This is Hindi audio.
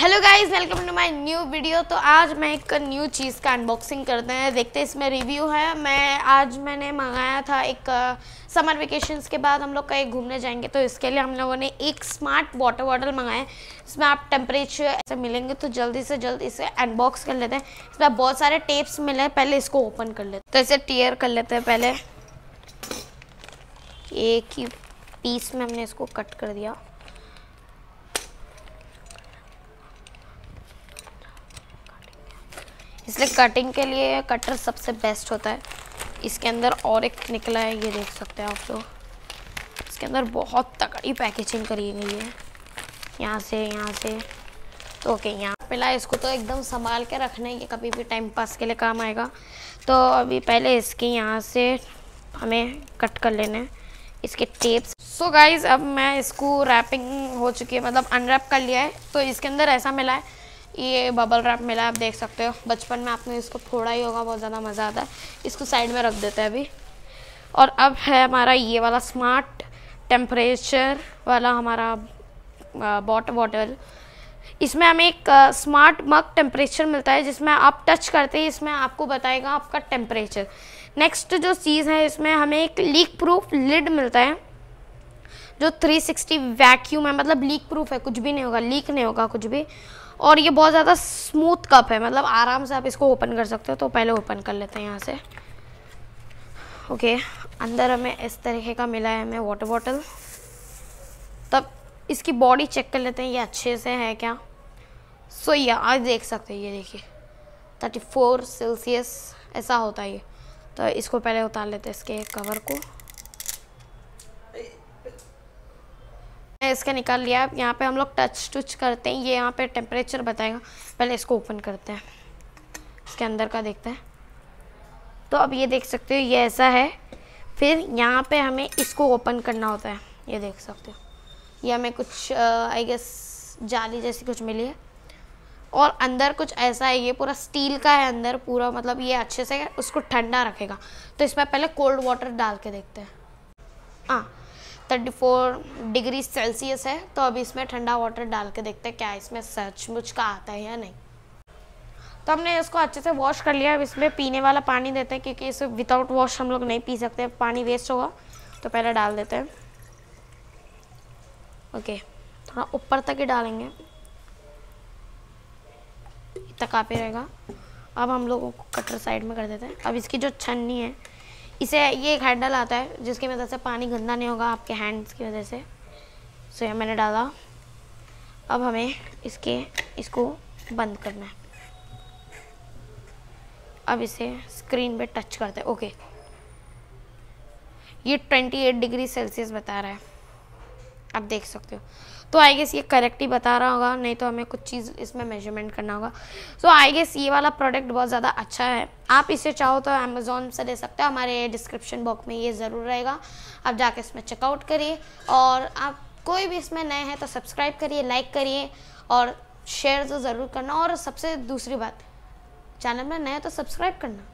hello guys welcome to my new video तो आज मैं एक न्यू चीज़ का अनबॉक्सिंग करते हैं देखते हैं इसमें रिव्यू है मैं आज मैंने मंगाया था एक समर वेकेशंस के बाद हम लोग कहीं घूमने जाएंगे तो इसके लिए हम लोगों ने एक स्मार्ट वाटर बॉटल मंगाया इसमें आप टेम्परेचर ऐसे मिलेंगे तो जल्दी से जल्द इसे अनबॉक्स कर लेते हैं इसमें बहुत सारे टेप्स मिले पहले इसको ओपन कर लेते तो इसे टीयर कर लेते हैं पहले एक ही पीस में हमने इसको कट कर दिया इसलिए कटिंग के लिए कटर सबसे बेस्ट होता है इसके अंदर और एक निकला है ये देख सकते हैं आप लोग इसके अंदर बहुत तकड़ी पैकेजिंग करी गई है यहाँ से यहाँ से तो ओके यहाँ मिला इसको तो एकदम संभाल के रखना है ये कभी भी टाइम पास के लिए काम आएगा तो अभी पहले इसके यहाँ से हमें कट कर लेना है इसके टेप्स सो गाइज अब मैं इसको रैपिंग हो चुकी है मतलब अनरैप कर लिया है तो इसके अंदर ऐसा मिला है ये बबल रैप मिला है आप देख सकते हो बचपन में आपने इसको फोड़ा ही होगा बहुत ज़्यादा मज़ा आता है इसको साइड में रख देते हैं अभी और अब है हमारा ये वाला स्मार्ट टेम्परेचर वाला हमारा बॉट बॉटल इसमें हमें एक स्मार्ट मग टेम्परेचर मिलता है जिसमें आप टच करते ही इसमें आपको बताएगा आपका टेम्परेचर नेक्स्ट जो चीज़ है इसमें हमें एक लीक प्रूफ लिड मिलता है जो 360 वैक्यूम है मतलब लीक प्रूफ है कुछ भी नहीं होगा लीक नहीं होगा कुछ भी और ये बहुत ज़्यादा स्मूथ कप है मतलब आराम से आप इसको ओपन कर सकते हो तो पहले ओपन कर लेते हैं यहाँ से ओके अंदर हमें इस तरीके का मिला है हमें वाटर बॉटल तब इसकी बॉडी चेक कर लेते हैं ये अच्छे से है क्या सो so, ये आज देख सकते हैं ये देखिए थर्टी फोर सेल्सियस ऐसा होता है ये तो इसको पहले उतार लेते हैं इसके कवर को इसका निकाल लिया अब यहाँ पे हम लोग टच टुच करते हैं ये यहाँ पे टेम्परेचर बताएगा पहले इसको ओपन करते हैं इसके अंदर का देखते हैं तो अब ये देख सकते हो ये ऐसा है फिर यहाँ पे हमें इसको ओपन करना होता है ये देख सकते हो ये हमें कुछ आई uh, गेस जाली जैसी कुछ मिली है और अंदर कुछ ऐसा है ये पूरा स्टील का है अंदर पूरा मतलब ये अच्छे से उसको ठंडा रखेगा तो इसमें पहले कोल्ड वाटर डाल के देखते हैं हाँ थर्टी फोर डिग्री सेल्सियस है तो अब इसमें ठंडा वाटर डाल के देखते हैं क्या इसमें सचमुच का आता है या नहीं तो हमने इसको अच्छे से वॉश कर लिया अब इसमें पीने वाला पानी देते हैं क्योंकि इसे विदाउट वॉश हम लोग नहीं पी सकते पानी वेस्ट होगा तो पहले डाल देते हैं ओके थोड़ा ऊपर तक ही डालेंगे इतना काफ़ी रहेगा अब हम लोगों को कटर साइड में कर देते हैं अब इसकी जो छन्नी है इसे ये एक हैंडल आता है जिसकी वजह से पानी गंदा नहीं होगा आपके हैंड्स की वजह से सो यह मैंने डाला अब हमें इसके इसको बंद करना है अब इसे स्क्रीन पे टच करते हैं ओके ये 28 डिग्री सेल्सियस बता रहा है आप देख सकते हो तो आई गेस ये करेक्ट ही बता रहा होगा नहीं तो हमें कुछ चीज़ इसमें मेजरमेंट करना होगा सो आई गेस ये वाला प्रोडक्ट बहुत ज़्यादा अच्छा है आप इसे चाहो तो अमेज़ोन से ले सकते हो हमारे डिस्क्रिप्शन बॉक्स में ये ज़रूर रहेगा आप जाके इसमें चेकआउट करिए और आप कोई भी इसमें नए हैं तो सब्सक्राइब करिए लाइक करिए और शेयर तो ज़रूर करना और सबसे दूसरी बात चैनल में नए तो सब्सक्राइब करना